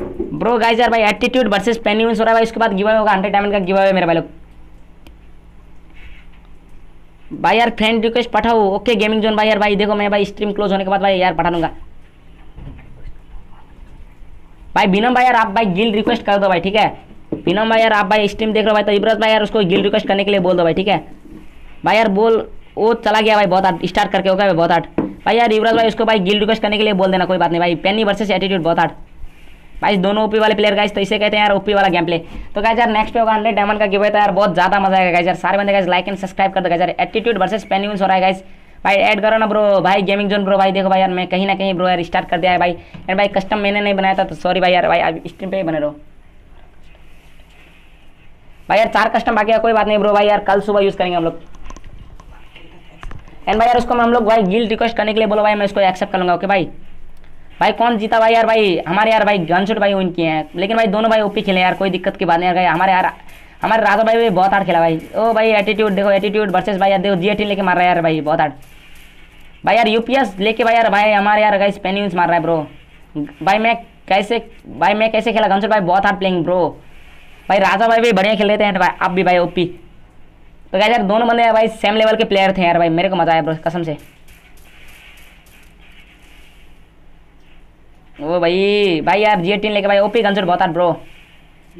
bro guys यार भाई attitude versus पेन्यूंस हो रहा है भाई उसके बाद गिव अवे होगा 100 डायमंड का गिव अवे मेरे भाई लोग भाई यार फ्रेंड रिक्वेस्ट पठाओ ओके गेमिंग जोन भाई यार भाई देखो मैं भाई स्ट्रीम क्लोज होने के बाद भाई यार पठा दूंगा भाई बिनम भाई यार आप भाई गिल रिक्वेस्ट कर दो भाई ठीक है बिनम भाई यार आप भाई स्ट्रीम देख रहे हो भाई तो इब्रत भाई यार उसको गिल रिक्वेस्ट करने के लिए बोल दो भाई ठीक है भाई यार बोल वो चला गया भाई बहुत आठ स्टार्ट करके होगा भाई बहुत आठ भाई यार युवराज भाई उसको भाई गिल रिक्वेस्ट करने के लिए बोल देना कोई बात नहीं भाई पेनी वर्सेस एटीट्यूड बहुत हार्ड भाई दोनों ओपी वाले प्लेयर गाइस तो इसे कहते हैं यार ओपी वाला गेम प्ले तो गाइस यार नेक्स्ट पे होगा हंड्रेड डायमंड का गिव है तो यार बहुत ज्यादा मजा आएगा गाइस यार सारे बंदे गाइस लाइक एंड सब्सक्राइब कर दो गाइस यार एटीट्यूड वर्सेस पेनीविंस हो रहा है गाइस भाई ऐड करो ना ब्रो भाई गेमिंग जोन ब्रो भाई देखो भाई यार मैं कहीं ना कहीं ब्रो यार स्टार्ट कर दिया है भाई यार भाई कस्टम मैंने नहीं बनाया था तो सॉरी भाई यार भाई आप स्ट्रीम पे ही बने रहो भाई यार चार कस्टम बाकी कोई बात नहीं ब्रो भाई यार कल सुबह यूज़ करेंगे हम लोग एंड भाई यार उसको हम लोग भाई गिल्ड रिक्वेस्ट करने के लिए बोलो भाई मैं उसको एक्सेप्ट कर लूँगा ओके भाई भाई कौन जीता भाई यार भाई हमारे यार भाई गनशूट भाई विन किए हैं लेकिन भाई दोनों भाई ओपी खेले यार कोई दिक्कत की बात नहीं यार हमारे यार हमारे राजा भाई भी बहुत हार्ड खेला भाई ओ भाई एटीट्यूड देखो एटीट्यूड वर्सेस भाई यार देखो जी एटी लेके मार रहा है यार भाई बहुत हार्ड भाई यार यूपीएस लेके भाई यार भाई हमारे यार गाइस पेन्यूज मार रहा है ब्रो भाई मैं कैसे भाई मैं कैसे खेला गनशूट भाई बहुत हार्ड प्लेइंग ब्रो भाई राजा भाई भी बढ़िया खेल रहे थे भाई आप भी भाई ओपी तो क्या यार दोनों बंदे भाई सेम लेवल के प्लेयर थे यार भाई मेरे को मजा आया ब्रो कसम से ओ भाई भाई यार जी टीम लेके भाई ओपी गनशॉट बहुत आठ ब्रो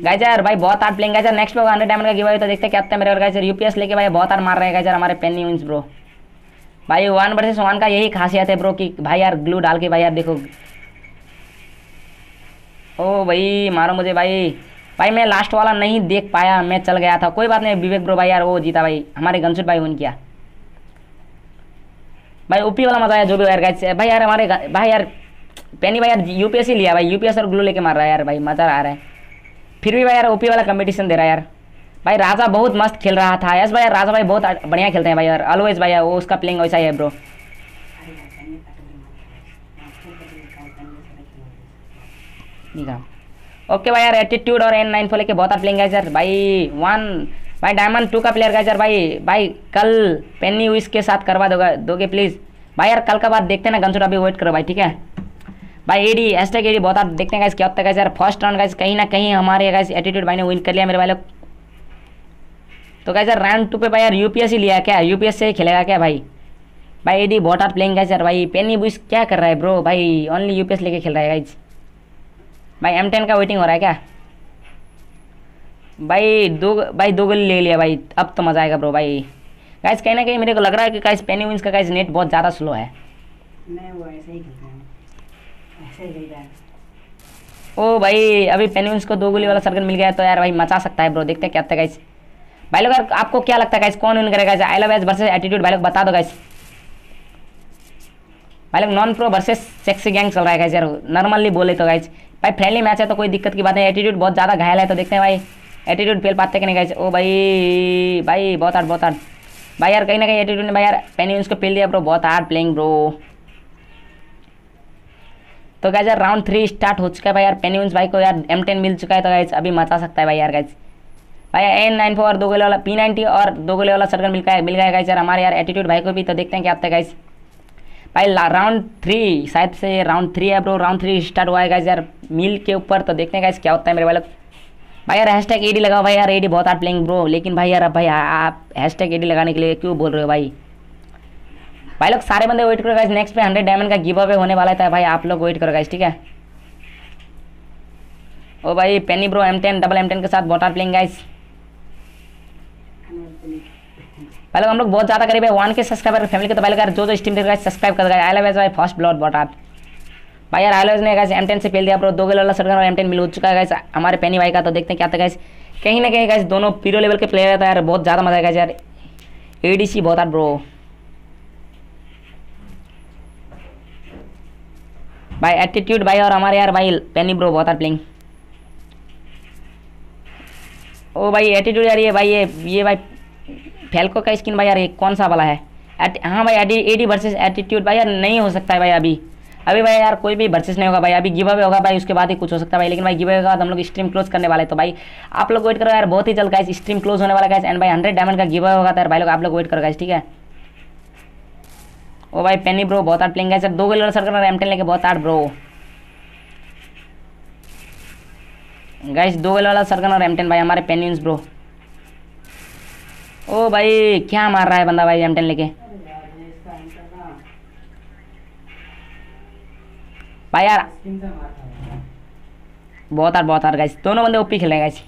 गाय यार भाई बहुत आर्ट प्लेंग नेक्स्ट में हंड्रेड डायमंड का गिवाई तो देखते क्या मेरे और गाइजर यूपीएस लेके भाई बहुत आर मार रहे हैं हमारे पेनी विंस ब्रो भाई वन वर्सेस वन का यही खासियत है ब्रो कि भाई यार ग्लू डाल के भाई यार देखो ओ भाई मारो मुझे भाई भाई मैं लास्ट वाला नहीं देख पाया मैं चल गया था कोई बात नहीं विवेक ब्रो भाई यार वो जीता भाई हमारे गनशूट भाई उन किया भाई ओपी वाला मजा आया जो भी यार गाइस भाई यार हमारे भाई यार पैनी भाई यार यूपीएससी लिया भाई यूपीएस और ग्लू लेके मार रहा है यार भाई मज़ा आ रहा है फिर भी भाई यार ओपी वाला कंपटीशन दे रहा है यार भाई राजा बहुत मस्त खेल रहा था यस भाई राजा भाई बहुत बढ़िया खेलते हैं भाई यार ऑलवेज भाई वो उसका प्लेइंग वैसा ही है ब्रो निकाल ओके भाई यार एटीट्यूड और एन नाइन फोर लेके बहुत आप लेंगे सर भाई वन भाई डायमंड टू का प्लेयर गए सर भाई भाई कल पेनी उइस के साथ करवा दोगे दोगे प्लीज़ भाई यार कल का बात देखते हैं ना गनसूट अभी वेट करो भाई ठीक है भाई एडी हैशटैग एडी बहुत आप देखते हैं गाइस क्या होता है यार फर्स्ट राउंड गए कहीं ना कहीं हमारे गए एटीट्यूड भाई ने विन कर लिया मेरे भाई लोग तो गाइस सर राउंड टू पे भाई यार यूपीएस ही लिया क्या यूपीएस से ही खेलेगा क्या भाई भाई एडी बहुत आप प्लेइंग गाइस यार भाई पेनी बुश क्या कर रहा है ब्रो भाई ओनली यूपीएस लेके खेल रहा है गाइज भाई एम टेन का वेटिंग हो रहा है क्या भाई दो भाई दो गोली ले लिया भाई अब तो मज़ा आएगा ब्रो भाई गाइस कहीं ना कहीं मेरे को लग रहा है कि गाइस पेनी विंस का गाइस नेट बहुत ज़्यादा स्लो है ओ भाई अभी विंस को दो गोली वाला सर्कल मिल गया तो यार भाई मचा सकता है ब्रो देखते हैं क्या आता है गाइस भाई लोग आपको क्या लगता है गाइस कौन विन करेगा I love edge versus attitude भाई लोग बता दो गाइस भाई लोग non pro versus sexy gang चल रहा है गाइज यार नॉर्मली बोले तो गाइज भाई फ्रेंडली मैच है तो कोई दिक्कत की बात नहीं एटीट्यूड बहुत ज़्यादा घायल है तो देखते हैं भाई एटीट्यूड फेल पाते कि नहीं गाइज ओ भाई भाई बहुत हार्ड बहुत हार्ड भाई यार कहीं ना कहीं एटीट्यूड ने भाई यार पेनी को फेल दिया ब्रो बहुत हार्ड प्लेइंग ब्रो तो गाइज यार राउंड थ्री स्टार्ट हो चुका है भाई यार पेन्यून्स भाई को यार एम टेन मिल चुका है तो गाइज अभी मचा सकता है भाई यार गाइज भाई एन नाइन फोर दो गोले वाला पी नाइनटी और दो गोले वाला सर्कल मिल गया मिल गया गाइज यार हमारे यार एटीट्यूड भाई को भी तो देखते हैं क्या आता है गाइज़ भाई राउंड थ्री शायद से राउंड थ्री है ब्रो राउंड थ्री स्टार्ट हुआ है यार मिल के ऊपर तो देखते हैं क्या होता है मेरे वाले भाई यार हैश टैग एडी लगाओ भाई यार एडी बहुत आर्ट प्लेंग ब्रो लेकिन भाई यार भाई आप हैश टैग एडी लगाने के लिए क्यों बोल रहे हो भाई भाई लोग सारे बंदे वेट करो गाइज नेक्स्ट पे हंड्रेड डायमंड का गिव अवे होने वाला था भाई आप लोग वेट करो गाइज ठीक है ओ भाई Penny bro M ten double M ten के साथ बहुत आर प्लेंग गाइज़ पहले हम लोग बहुत ज़्यादा करीब है वन के सब्सक्राइबर फैमिली के तो पहले कर जो जो स्टीम देखा सब्सक्राइब कर आई लव एज भाई फर्स्ट ब्लॉट बॉटार भाई यार आई लव ने गाइस एम टेन से पेल दिया दो गल वाला सड़क एम टेन मिल चुका है गाइस हमारे पेनी भाई का तो देखते हैं क्या था कहीं ना कहीं गाइस दोनों पीरो लेवल के प्लेयर था तो यार बहुत ज़्यादा मजा आएगा यार ए बहुत आर ब्रो भाई एटीट्यूड भाई और हमारे यार भाई पेनी ब्रो बहुत आर प्लेंग ओ भाई एटीट्यूड यार ये भाई ये ये भाई फेल्को का स्किन भाई यार ये कौन सा वाला है हाँ भाई एडी एडी वर्सेज एटीट्यूड भाई यार नहीं हो सकता है भाई अभी अभी भाई यार कोई भी वर्सेस नहीं होगा भाई अभी गिव अवे होगा भाई उसके बाद ही कुछ हो सकता है भाई लेकिन भाई गिव अवे के बाद हम लोग स्ट्रीम क्लोज करने वाले तो भाई आप लोग वेट करो यार बहुत ही जल्द गाइस स्ट्रीम क्लोज होने वाला गाइस एंड भाई हंड्रेड डायमंड का गिव अवे होगा तो यार भाई लोग आप लोग वेट करो गाइस ठीक है ओ भाई पेनी ब्रो बहुत आर्ट प्लेंगे दो गोल सर करना एम लेके बहुत आर्ट ब्रो गाइस दो गोल वाला सर करना एम भाई हमारे पेनियंस ब्रो ओ भाई क्या मार रहा है बंदा भाई एम टेन लेके भाई यार बहुत हार बहुत हार गाइस दोनों बंदे ओपी खेले गाइस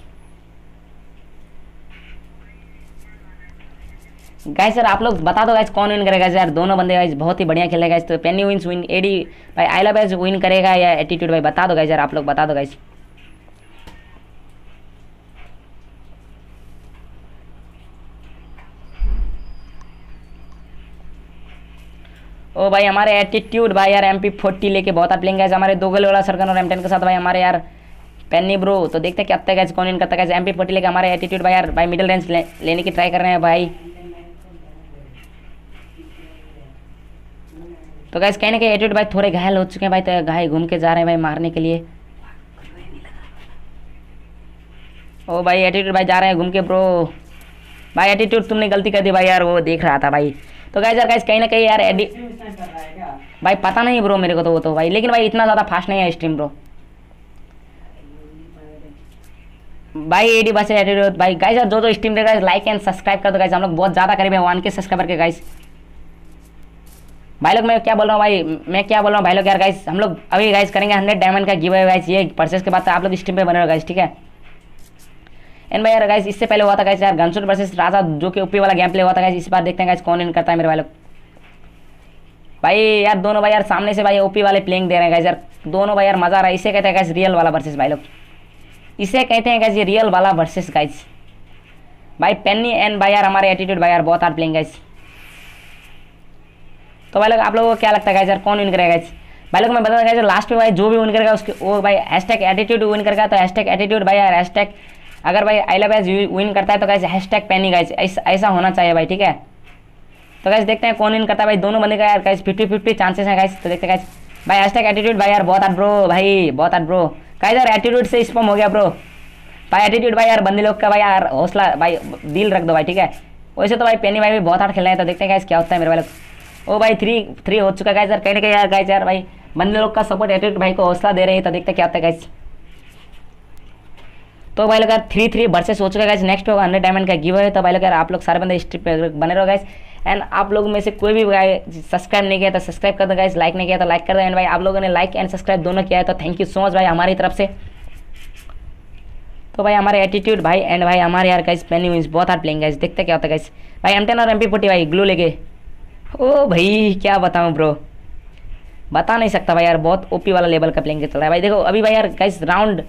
गाइस यार आप लोग बता दो गाइस कौन विन करेगा यार दोनों बंदे गाइस बहुत ही बढ़िया खेले गाइस तो पेनी विंस विन एडी भाई आई लव एज विन करेगा या एटीट्यूड भाई बता दो गाइस यार आप लोग बता दो गाइस ओ भाई हमारे एटीट्यूड भाई यार एम पी फोर्टी लेके बहुत आप लेंगे हमारे दो गले वाला सरकन और एम टेन के साथ भाई हमारे यार पेनी ब्रो तो देखते हैं क्या अब तक कौन इन करता है एम पी फोर्टी लेके हमारे एटीट्यूड भाई यार भाई मिडिल रेंज लेने की ट्राई कर रहे हैं भाई तो गैस कहने के एटीट्यूड भाई थोड़े घायल हो चुके हैं भाई तो घायल घूम के जा रहे हैं भाई मारने के लिए ओ भाई एटीट्यूड भाई जा रहे हैं घूम के ब्रो भाई एटीट्यूड तुमने गलती कर दी भाई यार वो देख रहा था भाई तो गाइज यार कहीं ना कहीं यार एडिट भाई पता नहीं ब्रो मेरे को तो वो तो भाई लेकिन भाई इतना ज़्यादा फास्ट नहीं है स्ट्रीम ब्रो भाई एडी बस एडिट भाई गाइज यार जो जो स्ट्रीम देख रहा लाइक एंड सब्सक्राइब कर दो गाइज हम लोग बहुत ज़्यादा करीब है वन के सब्सक्राइबर के गाइज भाई लोग मैं क्या बोल रहा हूँ भाई मैं क्या बोल रहा हूँ भाई लोग यार गाइज हम लोग अभी गाइज करेंगे हंड्रेड डायमंड का गिव अवे गाइज ये परचेज के बाद आप लोग स्ट्रीम पे बने रहो गाइज ठीक है एंड भाई यार गाइस इससे पहले हुआ था गाइस यार गनसूर वर्सेस राजा जो कि ओपी वाला गेम प्ले हुआ था गाइस इस बार देखते हैं गाइस कौन इन करता है मेरे भाई लोग भाई यार दोनों भाई यार सामने से भाई ओपी वाले प्लेइंग दे रहे हैं गाइस यार दोनों भाई यार मज़ा आ रहा है इसे कहते हैं गाइस रियल वाला वर्सेस भाई लोग इसे कहते हैं गाइस ये रियल वाला वर्सेस गाइस भाई पेनी एंड भाई यार हमारे एटीट्यूड भाई यार बहुत हार्ड प्लेइंग गाइस तो भाई लोग आप लोगों को क्या लगता है गाइस यार कौन विन करेगा गाइस भाई लोग मैं बताना गाइस लास्ट में भाई जो भी विन करेगा उसके वो भाई हैशटैग एटीट्यूड विन करेगा तो हैशटैग एटीट्यूड भाई यार हैशटैग अगर भाई आई लव एज विन करता है तो कैसे हैश टैग पैनी गाइज ऐसा होना चाहिए भाई ठीक है तो कैसे देखते हैं कौन विन करता है भाई दोनों बंदे का यार कैसे फिफ्टी फिफ्टी चांसेस हैं गाइस तो देखते हैं भाई हैश टैग एटीट्यूड भाई यार बहुत आठ ब्रो भाई बहुत आठ ब्रो कैसे यार एटीट्यूड से स्पम हो गया ब्रो भाई एटीट्यूड भाई यार बंदे लोग का भाई यार हौसला भाई दिल रख दो भाई ठीक है वैसे तो भाई पेनी भाई भी बहुत हार्ड खेलना है तो देखते हैं कैसे क्या होता है मेरे भाई लोग ओ भाई थ्री थ्री हो चुका है गाइस यार कहीं ना कहीं यार गाइस यार भाई बंदे लोग का सपोर्ट एटीट्यूड भाई को हौसला दे रहे हैं तो देखते क्या होता है कैसे तो भाई लोग थ्री थ्री बर्से सोच रहे गाइस नेक्स्ट होगा हंड्रेड डायमंड का गिव है तो भाई लोग आप लोग सारे बंदे स्ट्रिप बने रहो गाइस एंड आप लोगों में से कोई भी सब्सक्राइब नहीं किया तो सब्सक्राइब कर दो गाइस लाइक नहीं किया तो लाइक कर दो एंड भाई आप लोगों ने लाइक एंड सब्सक्राइब दोनों किया है तो थैंक यू सो मच भाई हमारी तरफ से तो भाई हमारे एटीट्यूड भाई एंड भाई हमारे यार गाइस पेनी विंस बहुत हार्ड प्लेइंग गाइस देखते क्या होता है गाइस भाई एम टेन और एम पी फोर्टी भाई ग्लू लेके ओ भाई क्या बताऊँ ब्रो बता नहीं सकता भाई यार बहुत ओपी वाला लेवल का प्लेइंग चल रहा है भाई देखो अभी भाई यार गाइस राउंड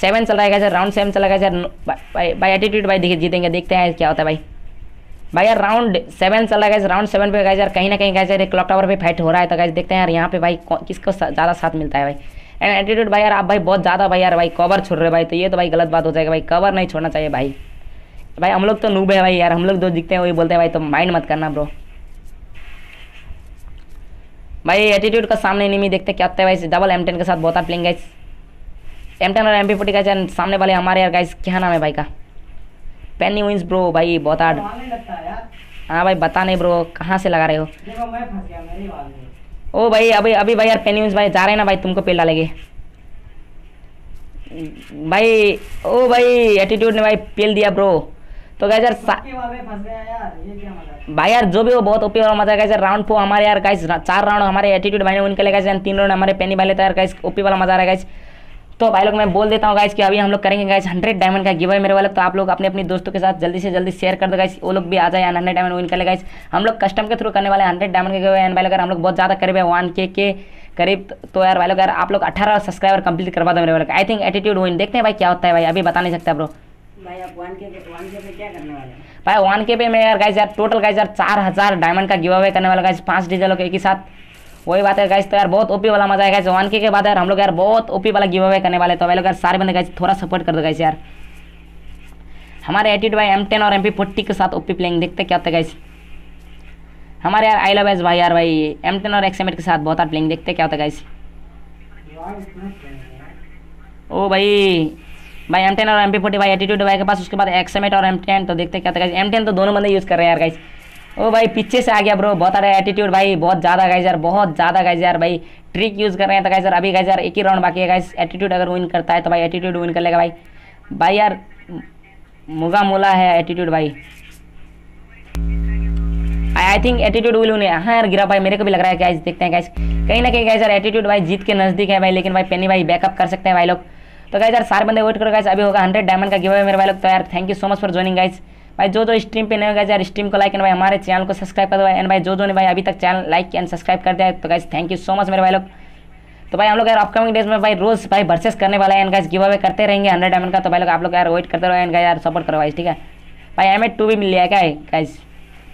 सेवन चल रहा है सर राउंड सेवन चला गया सर बाई एटीट्यूड भाई देखिए जीतेंगे देखते हैं क्या होता है भाई भाई यार राउंड सेवन चल रहा है राउंड सेवन पे गए यार कहीं ना कहीं गए सर क्लॉक टावर पे फाइट हो रहा है तो गए देखते हैं यार यहाँ पे भाई किसको ज़्यादा साथ मिलता है भाई एंड एटीट्यूड भाई यार आप भाई बहुत ज़्यादा भाई यार भाई कवर छोड़ रहे भाई तो ये तो भाई गलत बात हो जाएगा भाई कवर नहीं छोड़ना चाहिए भाई भाई हम लोग तो नूब है भाई यार हम लोग जो दिखते हैं वही बोलते हैं भाई तो माइंड मत करना ब्रो भाई एटीट्यूड का सामने नहीं मैं देखते क्या होता है भाई डबल एम टेन के साथ बहुत प्लेइंग है एम टेन और एम पी फोर्टी का चैन सामने वाले हमारे यार गाइस क्या नाम है भाई का पेनी विंस ब्रो भाई बहुत तो आर्ड हाँ भाई बता नहीं ब्रो कहाँ से लगा रहे हो ओ भाई अभी अभी भाई यार पेनी विंस भाई जा रहे हैं ना भाई तुमको पेल डालेंगे भाई ओ भाई एटीट्यूड ने भाई पेल दिया ब्रो तो गाइस यार, भाई यार जो भी हो बहुत ओपी वाला मजा है यार राउंड फोर हमारे यार गाइस चार राउंड हमारे एटीट्यूड भाई ने उनके लिए गाइस तीन राउंड हमारे पेनी भाई लेता है यार गाइस ओपी वाला मजा आ रहा है गाइस तो भाई लोग मैं बोल देता हूँ गाइज कि अभी हम लोग करेंगे गाइज हंड्रेड डायमंड का अवे मेरे वाले तो आप लोग अपने अपने दोस्तों के साथ जल्दी से जल्दी शेयर कर दो गाइज वो लोग भी आ जाए हंड्रेड डायमंड विन कर ले गाइज हम लोग कस्टम के थ्रू करने वाले हंड्रेड डायमंड के गिवे एंड भाई अगर हम लोग बहुत ज़्यादा करीब है वन के के करीब तो यार भाई लोग यार आप लोग अठारह सब्सक्राइबर कंप्लीट करवा दो मेरे वाले आई थिंक एटीट्यूड विन देखते हैं भाई क्या होता है भाई अभी बता नहीं सकता ब्रो भाई वन के पे भाई वन के पे मैं यार गाइज यार टोटल गाइज यार चार हज़ार डायमंड का गिव अवे करने वाला गाइज पाँच डीजलों के एक ही साथ वही बात है गाइस तो यार बहुत ओपी वाला मजा आएगा जवान के बाद यार हम लोग यार बहुत ओपी वाला गिव अवे करने वाले तो भाई लोग यार सारे बंदे गाइस थोड़ा सपोर्ट कर दो गाइस यार हमारे एटीड भाई एम टेन और एम पी फोर्टी के साथ ओपी प्लेइंग देखते क्या होता है गाइस हमारे यार आई लव एस भाई यार भाई एम टेन और एक्स के साथ बहुत हार्ड प्लेइंग देखते क्या होता है गाइस ओ भाई भाई एम टेन और एम पी फोर्टी भाई एटीट्यूड भाई के पास उसके बाद एक्समेट और एम टेन तो देखते क्या होता है एम टेन तो दोनों बंदे यूज़ कर रहे हैं यार गाइस ओ भाई पीछे से आ गया ब्रो बहुत अरे एटीट्यूड भाई बहुत ज़्यादा गाइज यार बहुत ज़्यादा गाइज यार भाई ट्रिक यूज़ कर रहे हैं तो गाइज यार अभी गाइज यार एक ही राउंड बाकी है गाइज एटीट्यूड अगर विन करता है तो भाई एटीट्यूड विन कर लेगा भाई भाई यार मुगा मोला है एटीट्यूड भाई आई थिंक एटीट्यूड विल उन्हें हाँ यार गिरा भाई मेरे को भी लग रहा है गाइज देखते हैं गाइज कहीं ना कहीं गाइज यार एटीट्यूड भाई जीत के नज़दीक है भाई लेकिन भाई पेनी भाई बैकअप कर सकते हैं भाई लोग तो गाइज यार सारे बंदे वेट करो गाइज अभी होगा हंड्रेड डायमंड का गिवे मेरे भाई लोग तो यार thank you so much for joining guys भाई जो जो स्ट्रीम पे नहीं होगा यार स्ट्रीम को लाइक एंड भाई हमारे चैनल को सब्सक्राइब कर दो एंड भाई जो जो ने भाई अभी तक चैनल लाइक एंड सब्सक्राइब कर दिया तो guys thank you so much मेरे भाई लोग तो भाई हम लोग यार अपकमिंग डेज में भाई रोज भाई वर्सेस करने वाला है एंड गाइज गिव अवे करते रहेंगे हंड्रेड डायमंड का तो भाई लोग आप लोग यार वेट करते रहो एंड यार सपोर्ट करो भाई ठीक है भाई एम एट टू भी मिल लिया क्या गाइज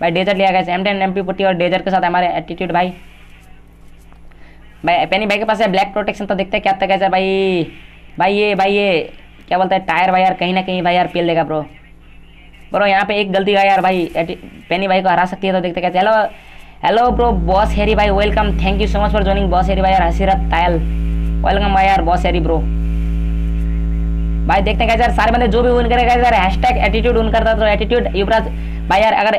भाई डेजर लिया गया एम टेन एम पी पुटी और डेजर के साथ हमारे एटीट्यूड भाई भाई पेनी भाई के पास है ब्लैक प्रोटेक्शन तो देखते हैं क्या तक है सर भाई भाई ये भाई ये क्या बोलते हैं टायर भाई यार कहीं ना कहीं भाई यार पेल देगा ब्रो ब्रो यहाँ पे एक गलती का यार भाई पेनी भाई को हरा सकती है तो देखते कैसे hello hello bro boss Harry भाई welcome thank you so much for joining boss Harry भाई यार हसीरत तायल वेलकम भाई यार बॉस हेरी ब्रो भाई देखते हैं यार सारे बंदे जो भी विन करेगा यार हैशटैग एटीट्यूड विन करता तो एटीट्यूड युवराज भाई यार अगर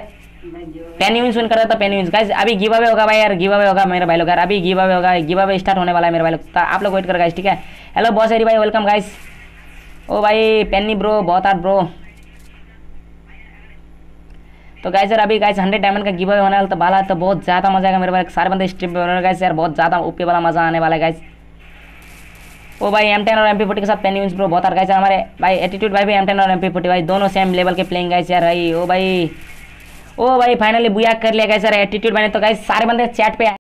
पेन विंस विन करता तो पेन विंस गाइस अभी गिव अवे होगा भाई यार गिव अवे होगा मेरे भाई लोग यार अभी गिव अवे होगा गिव अवे स्टार्ट होने वाला है मेरे भाई लोग तो आप लोग वेट कर गाइस ठीक है हेलो बॉस हेरी भाई वेलकम गाइस ओ भाई पेनी ब्रो बहुत आर ब्रो तो गाय सर अभी गाय हंड्रेड डायमंड का गिवे होने वाला तो बाला तो बहुत ज़्यादा मजा आएगा मेरे पास सारे बंदे पर गए सर बहुत ज़्यादा ओपी वाला मजा आने वाला है गाइस वो भाई एम टेन और एम फोर्टी के साथ पेन यूज प्रो बहुत गए सर हमारे भाई एटीट्यूड भाई भी एम टेन और एम फोर्टी भाई दोनों सेम लेवल के प्लेंग गए सर भाई ओ भाई ओ भाई फाइनली बुआ कर लिया गया सर एटीट्यूड मैंने तो गाइस सारे बंदे चैट पे